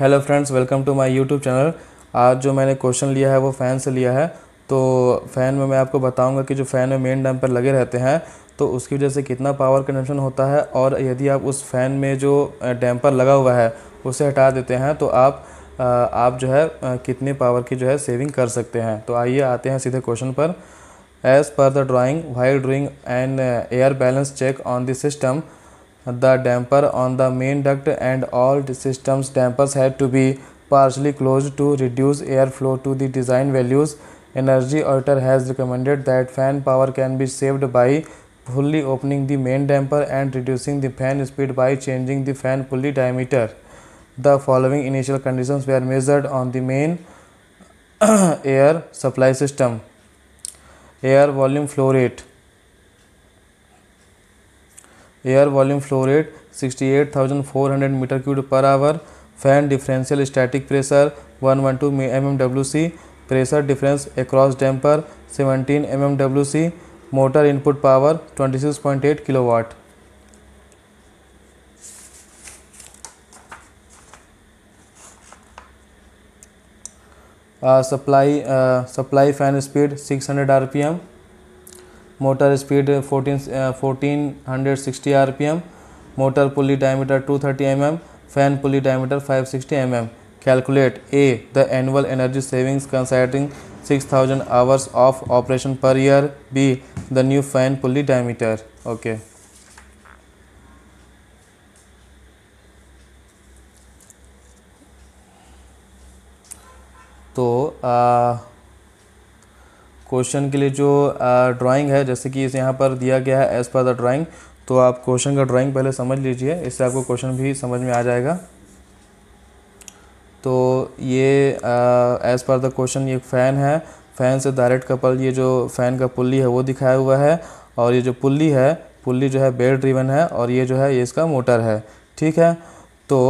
Hello friends welcome to my YouTube channel आज जो मैंने क्वेश्चन लिया है वो फ़ैन से लिया है तो फ़ैन में मैं आपको बताऊंगा कि जो फ़ैन में मेन डैम पर लगे रहते हैं तो उसकी वजह से कितना पावर कंजम्पशन होता है और यदि आप उस फ़ैन में जो डैम्पर लगा हुआ है उसे हटा देते हैं तो आप आप जो है कितने पावर की जो है सेविंग कर सकते हैं तो आइए आते हैं सीधे क्वेश्चन पर as per the drawing while drawing and air balance check on the system the damper on the main duct and all systems dampers had to be partially closed to reduce airflow to the design values. Energy Auditor has recommended that fan power can be saved by fully opening the main damper and reducing the fan speed by changing the fan pulley diameter. The following initial conditions were measured on the main air supply system. Air volume flow rate air volume flow rate 68,400 metre cube per hour fan differential static pressure 112 C pressure difference across damper 17 C motor input power 26.8 kilowatt supply supply fan speed 600 RPM motor speed fourteen fourteen hundred sixty R P M motor pulley diameter two thirty M M fan pulley diameter five sixty M M calculate a the annual energy savings consulting six thousand hours of operation per year B the new fan pulley diameter okay तो आ, question के लिए जो drawing है जैसे कि इस यहाँ पर दिया गया है एज़ पर द ड्राइंग तो आप क्वेश्चन का ड्राइंग पहले समझ लीजिए इससे आपको क्वेश्चन भी समझ में आ जाएगा तो ये एज़ पर द क्वेश्चन ये फ़ैन है फ़ैन से डायरेक्ट कपल ये जो फ़ैन का पुल्ली है वो दिखाया हुआ है और ये जो पुल्ली है पुल्ली जो है बेड ड्रिवन है और ये जो है ये इसका मोटर है ठीक है तो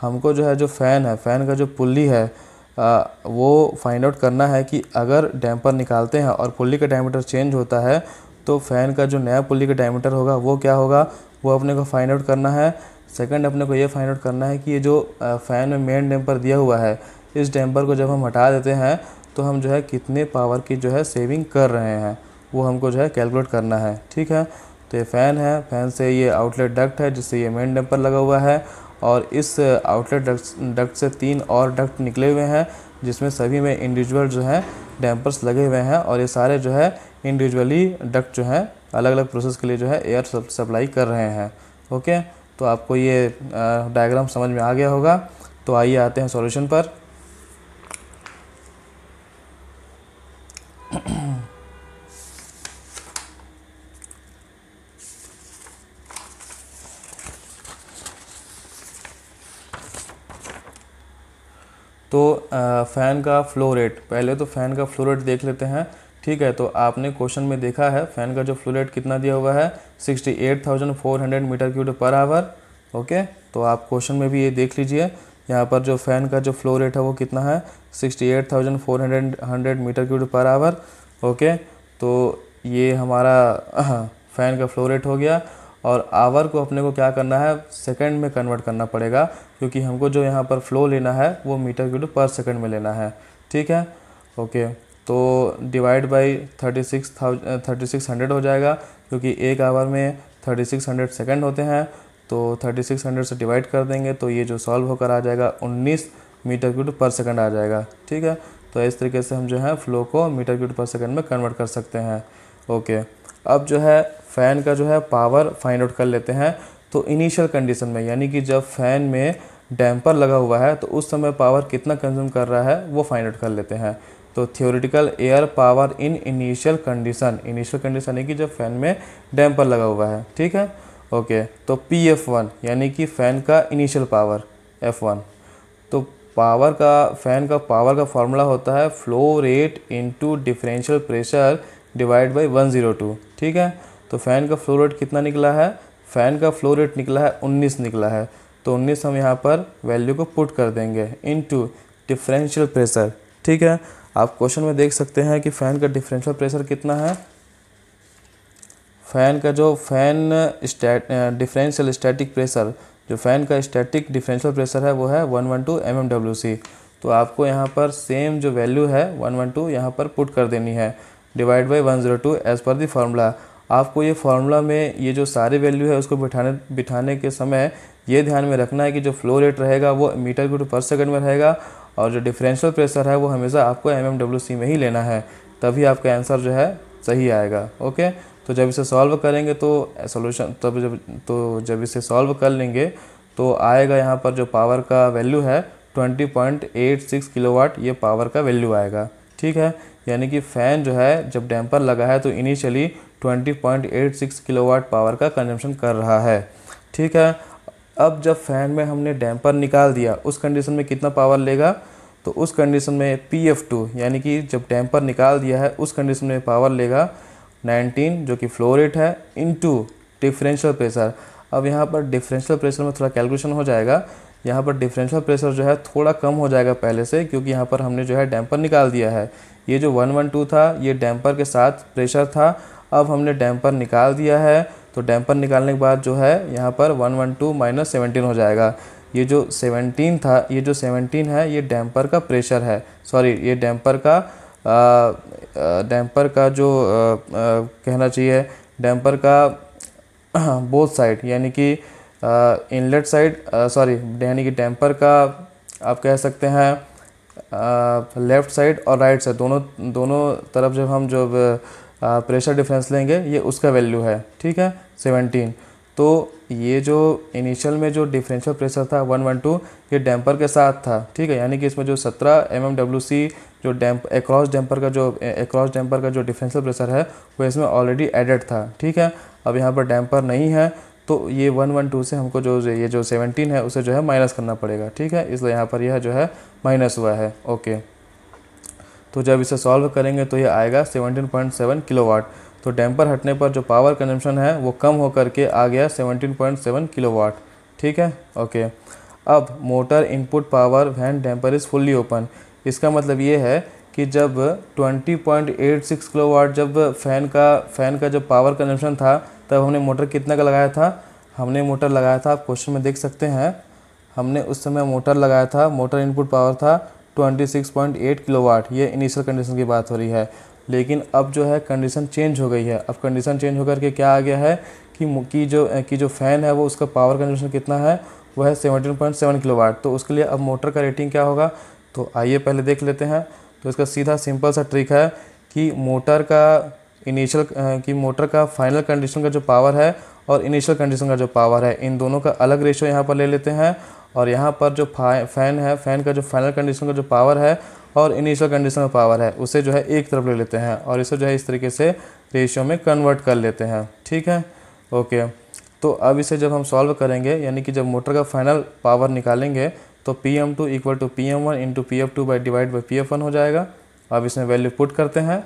हमको जो है जो फ़ैन है फ़ैन का जो पुल्ली है आ, वो फाइंड आउट करना है कि अगर डैम्पर निकालते हैं और पुल्ली का डायमीटर चेंज होता है तो फ़ैन का जो नया पुल्ली का डायमीटर होगा वो क्या होगा वो अपने को फाइंड आउट करना है सेकंड अपने को ये फाइंड आउट करना है कि ये जो फ़ैन में मेन डैम्पर दिया हुआ है इस डैम्पर को जब हम हटा देते हैं तो हम जो है कितने पावर की जो है सेविंग कर रहे हैं वो हमको जो है कैलकुलेट करना है ठीक है तो ये फ़ैन है फ़ैन से ये आउटलेट डक्ट है जिससे ये मेन डैम्पर लगा हुआ है और इस आउटलेट डक्ट से तीन और डक्ट निकले हुए हैं जिसमें सभी में इंडिविजुअल जो है डैम्पर्स लगे हुए हैं और ये सारे जो है इंडिविजुअली डक्ट जो है अलग अलग प्रोसेस के लिए जो है एयर सप्लाई कर रहे हैं ओके तो आपको ये डायग्राम समझ में आ गया होगा तो आइए आते हैं सॉल्यूशन पर फ़ैन का फ्लो रेट पहले तो फ़ैन का फ्लो रेट देख लेते हैं ठीक है तो आपने क्वेश्चन में देखा है फ़ैन का जो फ्लो रेट कितना दिया हुआ है 68,400 metre cube per hour okay तो आप क्वेश्चन में भी ये देख लीजिए यहाँ पर जो फ़ैन का जो फ्लो रेट है वो कितना है 68,400 metre cube per hour okay तो ये हमारा फ़ैन का फ्लो रेट हो गया और आवर को अपने को क्या करना है सेकेंड में कन्वर्ट करना पड़ेगा क्योंकि हमको जो यहाँ पर फ्लो लेना है वो मीटर क्यूड पर सेकेंड में लेना है ठीक है ओके तो divide by thirty six thirty six hundred हो जाएगा क्योंकि एक आवर में थर्टी सिक्स हंड्रेड सेकेंड होते हैं तो थर्टी सिक्स हंड्रेड से डिवाइड कर देंगे तो ये जो सॉल्व होकर आ जाएगा उन्नीस मीटर क्यूड पर सेकेंड आ जाएगा ठीक है तो इस तरीके से हम जो है फ्लो को मीटर क्यूड पर सेकेंड में कन्वर्ट कर सकते हैं ओके अब जो है फ़ैन का जो है पावर फाइंड आउट कर लेते हैं तो इनिशियल कंडीशन में यानी कि जब फ़ैन में डैम्पर लगा हुआ है तो उस समय पावर कितना कंज्यूम कर रहा है वो फाइंड आउट कर लेते हैं तो theoretical air power in initial condition initial condition है कि जब फ़ैन में डैम्पर लगा हुआ है ठीक है ओके तो पी एफ वन यानी कि फ़ैन का इनिशियल पावर एफ वन तो पावर का फ़ैन का पावर का फॉर्मूला होता है flow rate into differential pressure divide by one zero two ठीक है तो फ़ैन का फ्लो रेट कितना निकला है फ़ैन का फ्लो रेट निकला है उन्नीस निकला है तो 19 हम यहाँ पर वैल्यू को पुट कर देंगे इन टू डिफरेंशियल प्रेशर ठीक है आप क्वेश्चन में देख सकते हैं कि फ़ैन का डिफरेंशियल प्रेशर कितना है फ़ैन का जो fan stat differential static pressure जो फ़ैन का स्टैटिक डिफरेंशियल प्रेशर है वो है one one two M M W C तो आपको यहाँ पर सेम जो वैल्यू है वन वन टू यहाँ पर पुट कर देनी है divide by one zero two as per the formula आपको ये फार्मूला में ये जो सारे वैल्यू है उसको बिठाने बिठाने के समय ये ध्यान में रखना है कि जो फ्लो रेट रहेगा वो मीटर क्यूब पर सेकंड में रहेगा और जो डिफरेंशियल प्रेशर है वो हमेशा आपको एम में ही लेना है तभी आपका आंसर जो है सही आएगा ओके तो जब इसे सॉल्व करेंगे तो सॉल्यूशन तब जब तो जब इसे सॉल्व कर लेंगे तो आएगा यहाँ पर जो पावर का वैल्यू है 20.86 किलोवाट ये पावर का वैल्यू आएगा ठीक है यानी कि फ़ैन जो है जब डैम्पर लगा है तो इनिशियली 20.86 किलोवाट पावर का कंजम्पशन कर रहा है ठीक है अब जब फ़ैन में हमने डैम्पर निकाल दिया उस कंडीशन में कितना पावर लेगा तो उस कंडीशन में पी एफ टू यानी कि जब डैम्पर निकाल दिया है उस कंडीशन में पावर लेगा 19 जो कि फ्लो रेट है इनटू डिफरेंशियल प्रेशर अब यहाँ पर डिफरेंशियल प्रेशर में थोड़ा कैलकुलेशन हो जाएगा यहाँ पर डिफरेंशियल प्रेशर जो है थोड़ा कम हो जाएगा पहले से क्योंकि यहाँ पर हमने जो है डैम्पर निकाल दिया है ये जो 112 था ये डैम्पर के साथ प्रेशर था अब हमने डैम्पर निकाल दिया है तो डैम्पर निकालने के बाद जो है यहाँ पर one one two minus seventeen हो जाएगा ये जो सेवनटीन था ये जो सेवनटीन है ये डैम्पर का प्रेशर है सॉरी ये डैम्पर का डैम्पर का जो आ, आ, कहना चाहिए डैम्पर का बोथ साइड यानी कि इनलेट साइड सॉरी यानी कि डैम्पर का आप कह सकते हैं लेफ़्ट साइड और राइट साइड दोनों दोनों तरफ जब हम जब प्रेशर डिफरेंस लेंगे ये उसका वैल्यू है ठीक है सेवनटीन तो ये जो इनिशियल में जो डिफरेंशियल प्रेशर था वन वन टू ये डैम्पर के साथ था ठीक है यानी कि इसमें जो सत्रह एम एम डब्ल्यू सी जो डैम्प एक्रॉस डैम्पर का जो एक्रॉस डैम्पर का जो डिफरेंशियल प्रेशर है वो इसमें ऑलरेडी एडेड था ठीक है अब यहाँ पर डैम्पर नहीं है तो ये वन वन टू से हमको जो ये जो सेवनटीन है उसे जो है माइनस करना पड़ेगा ठीक है इसलिए यहाँ पर यह जो है माइनस हुआ है ओके तो जब इसे सॉल्व करेंगे तो ये आएगा 17.7 किलोवाट तो डैम्पर हटने पर जो पावर कंजम्पशन है वो कम होकर के आ गया 17.7 किलोवाट ठीक है ओके अब motor input power when damper is fully open इसका मतलब ये है कि जब 20.86 किलोवाट जब फ़ैन का फ़ैन का जब पावर कंजम्पशन था तब हमने मोटर कितना का लगाया था हमने मोटर लगाया था आप क्वेश्चन में देख सकते हैं हमने उस समय मोटर लगाया था मोटर इनपुट पावर था 26.8 किलोवाट ये इनिशियल कंडीशन की बात हो रही है लेकिन अब जो है कंडीशन चेंज हो गई है अब कंडीशन चेंज होकर के क्या आ गया है कि की जो की जो फ़ैन है वो उसका पावर कंजन कितना है वह है seventeen point seven kilo watt तो उसके लिए अब मोटर का रेटिंग क्या होगा तो आइए पहले देख लेते हैं तो इसका सीधा सिंपल सा ट्रिक है कि मोटर का इनिशियल कि मोटर का फाइनल कंडीशन का जो पावर है और इनिशियल कंडीशन का जो पावर है इन दोनों का अलग रेशियो यहाँ पर ले लेते हैं और यहाँ पर जो फ़ैन है फ़ैन का जो फाइनल कंडीशन का जो पावर है और इनिशियल कंडीशन का पावर है उसे जो है एक तरफ ले लेते हैं और इसे जो है इस तरीके से रेशियो में कन्वर्ट कर लेते हैं ठीक है ओके तो अब इसे जब हम सॉल्व करेंगे यानी कि जब मोटर का फाइनल पावर निकालेंगे तो P M two equal to P M one into P F two by divide by P F one हो जाएगा अब इसमें वैल्यू पुट करते हैं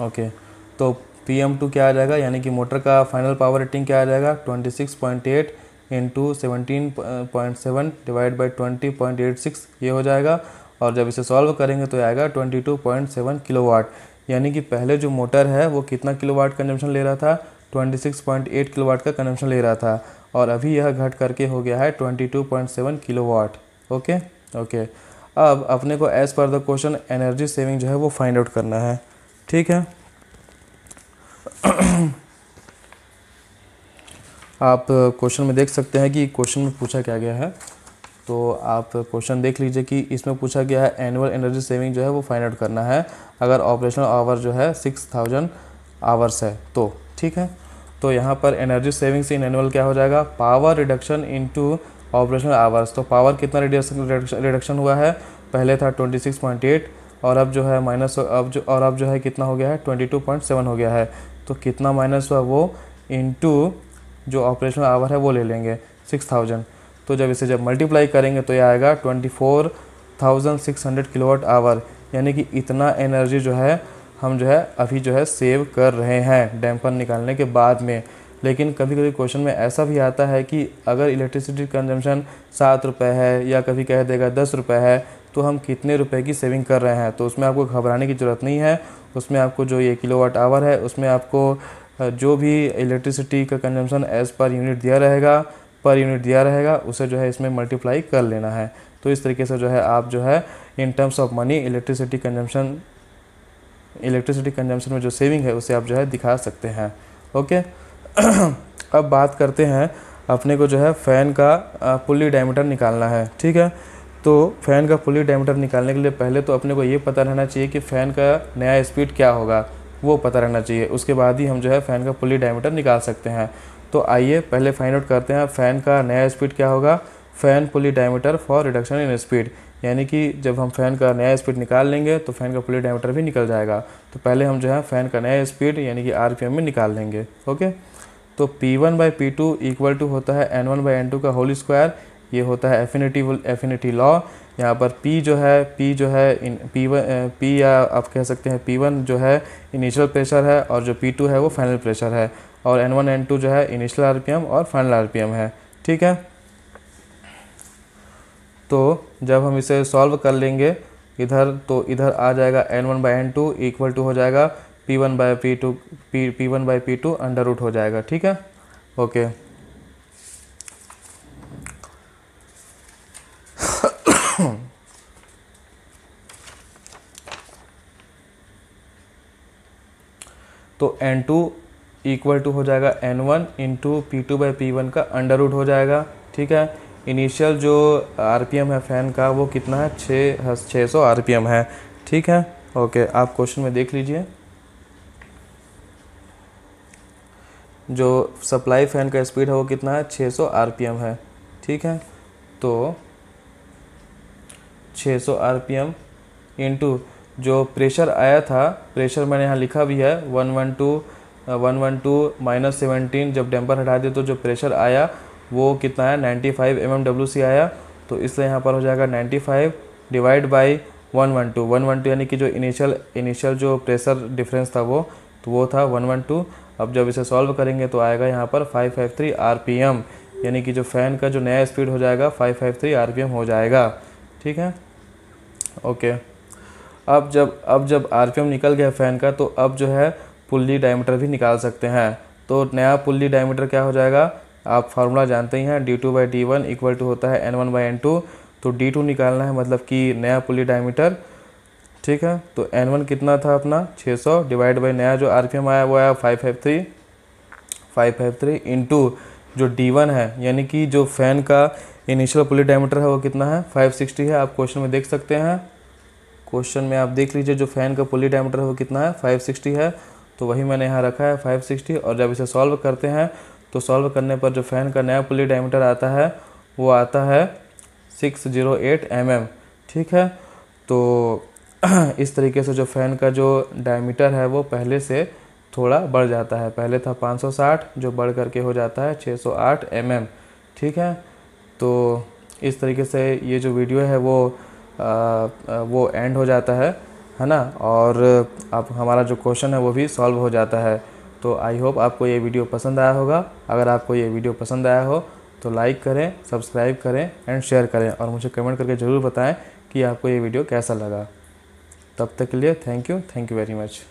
ओके okay, तो पी एम टू क्या आ जाएगा यानी कि मोटर का फाइनल पावर रेटिंग क्या आ जाएगा twenty six point eight into seventeen point seven divide by twenty point eight six ये हो जाएगा और जब इसे सॉल्व करेंगे तो आएगा twenty two point seven kilo watt यानी कि पहले जो मोटर है वो कितना किलो वाट कंजम्पशन ले रहा था twenty six point eight kilo watt का कंजम्पशन ले रहा था और अभी यह घट करके हो गया है twenty two point seven kilo watt okay okay अब अपने को as per the question energy saving जो है वो फाइंड आउट करना है ठीक है आप क्वेश्चन में देख सकते हैं कि क्वेश्चन में पूछा क्या गया है तो आप क्वेश्चन देख लीजिए कि इसमें पूछा गया है एनुअल एनर्जी सेविंग जो है वो फाइंड आउट करना है अगर ऑपरेशनल आवर जो है सिक्स थाउजेंड आवर्स है तो ठीक है तो यहाँ पर एनर्जी सेविंग्स इन एनुअल क्या हो जाएगा power reduction into operational hours तो पावर कितना रिडक्शन रिडक्शन हुआ है पहले था एट और अब जो है माइनस अब जो और अब जो है कितना हो गया है सेवन हो गया है तो कितना माइनस हुआ वो इनटू जो ऑपरेशनल आवर है वो ले लेंगे सिक्स थाउजेंड तो जब इसे जब मल्टीप्लाई करेंगे तो ये आएगा twenty four thousand six hundred kilowatt hour यानी कि इतना एनर्जी जो है हम जो है अभी जो है सेव कर रहे हैं डैम्पर निकालने के बाद में लेकिन कभी कभी क्वेश्चन में ऐसा भी आता है कि अगर इलेक्ट्रिसिटी कंजम्पशन सात रुपये है या कभी कह देगा दस रुपये है तो हम कितने रुपए की सेविंग कर रहे हैं तो उसमें आपको घबराने की ज़रूरत नहीं है उसमें आपको जो ये वाट आवर है उसमें आपको जो भी इलेक्ट्रिसिटी का कंजम्पन एज़ पर यूनिट दिया रहेगा पर यूनिट दिया रहेगा उसे जो है इसमें मल्टीप्लाई कर लेना है तो इस तरीके से जो है आप जो है in terms of money electricity consumption electricity consumption में जो सेविंग है उसे आप जो है दिखा सकते हैं ओके अब बात करते हैं अपने को जो है फ़ैन का पुल्ली डायमीटर निकालना है ठीक है तो फ़ैन का फुली डायमीटर निकालने के लिए पहले तो अपने को ये पता रहना चाहिए कि फ़ैन का नया स्पीड क्या होगा वो पता रहना चाहिए उसके बाद ही हम जो है फ़ैन का फुली डायमीटर निकाल सकते हैं तो आइए पहले फाइंड आउट करते हैं फ़ैन का नया स्पीड क्या होगा fan fully diameter for reduction in speed यानी कि जब हम फ़ैन का नया स्पीड निकाल लेंगे तो फ़ैन का फुली डायमीटर भी निकल जाएगा तो पहले हम जो है फ़ैन का नया स्पीड यानी कि आर में निकाल लेंगे ओके तो P1 one by P two equal to होता है N1 one by N two का होल स्क्वायर ये होता है एफिनिटी एफिनिटी लॉ यहाँ पर P जो है P जो है इन पी वन पी या आप कह सकते हैं P1 जो है इनिशियल प्रेशर है और जो P2 है वो फाइनल प्रेशर है और N1 N2 जो है इनिशियल आरपीएम और फाइनल आरपीएम है ठीक है तो जब हम इसे सॉल्व कर लेंगे इधर तो इधर आ जाएगा N one by N two equal to हो जाएगा P one by P two P P one by P two under root हो जाएगा ठीक है ओके तो एन टू इक्वल टू हो जाएगा N one two P two by P one का अंडर रूट हो जाएगा ठीक है इनिशियल जो आर पी एम है फ़ैन का वो कितना है छः छः सौ आर पी एम है ठीक है ओके आप क्वेश्चन में देख लीजिए जो सप्लाई फ़ैन का स्पीड है वो कितना है 600 एम है ठीक है तो 600 इन टू जो प्रेशर आया था प्रेशर मैंने यहाँ लिखा भी है one one two one one two minus seventeen जब डैम्पर हटा दिए तो जो प्रेशर आया वो कितना है ninety five M M W C आया तो इससे यहाँ पर हो जाएगा ninety five divide by one one two one one two यानी कि जो इनिशियल इनिशियल जो प्रेशर डिफरेंस था वो तो वो था वन वन टू अब जब इसे सॉल्व करेंगे तो आएगा यहाँ पर five five three R P M यानी कि जो फ़ैन का जो नया स्पीड हो जाएगा five five three R P M हो जाएगा ठीक है ओके okay. अब जब अब जब आर निकल गया फ़ैन का तो अब जो है पुल्ली डायमीटर भी निकाल सकते हैं तो नया पुल्ली डायमीटर क्या हो जाएगा आप फार्मूला जानते ही हैं D two by D one equal to होता है N one by N two तो डी टू निकालना है मतलब कि नया पुल्ली डायमीटर ठीक है तो एन वन कितना था अपना 600 सौ डिवाइड बाई नया जो आर आया वो आया five five three five five three two जो डी वन है यानी कि जो फ़ैन का इनिशियल पुली डायमीटर है वो कितना है 560 है आप क्वेश्चन में देख सकते हैं क्वेश्चन में आप देख लीजिए जो फ़ैन का पुली डायमीटर है वो कितना है 560 है तो वही मैंने यहाँ रखा है 560 और जब इसे सॉल्व करते हैं तो सॉल्व करने पर जो फ़ैन का नया पुली डायमीटर आता है वो आता है 608 जीरो mm, ठीक है तो इस तरीके से जो फ़ैन का जो डायमीटर है वो पहले से थोड़ा बढ़ जाता है पहले था 560 जो बढ़ करके हो जाता है 608 सौ mm, ठीक है तो इस तरीके से ये जो वीडियो है वो वो एंड हो जाता है है ना और आप हमारा जो क्वेश्चन है वो भी सॉल्व हो जाता है तो आई होप आपको ये वीडियो पसंद आया होगा अगर आपको ये वीडियो पसंद आया हो तो लाइक करें सब्सक्राइब करें एंड शेयर करें और मुझे कमेंट करके ज़रूर बताएं कि आपको ये वीडियो कैसा लगा तब तक के लिए thank you thank you very much